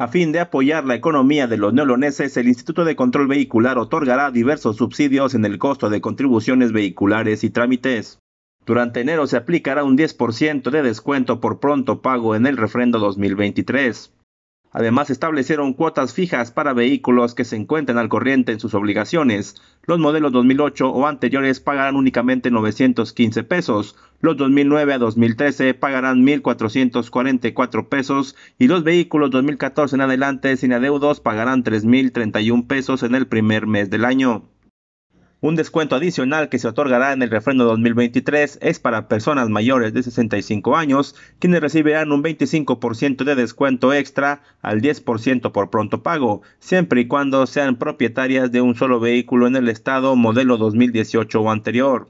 A fin de apoyar la economía de los neoloneses, el Instituto de Control Vehicular otorgará diversos subsidios en el costo de contribuciones vehiculares y trámites. Durante enero se aplicará un 10% de descuento por pronto pago en el refrendo 2023. Además, establecieron cuotas fijas para vehículos que se encuentren al corriente en sus obligaciones. Los modelos 2008 o anteriores pagarán únicamente 915 pesos, los 2009 a 2013 pagarán 1.444 pesos y los vehículos 2014 en adelante sin adeudos pagarán 3.031 pesos en el primer mes del año. Un descuento adicional que se otorgará en el refrendo 2023 es para personas mayores de 65 años, quienes recibirán un 25% de descuento extra al 10% por pronto pago, siempre y cuando sean propietarias de un solo vehículo en el estado modelo 2018 o anterior.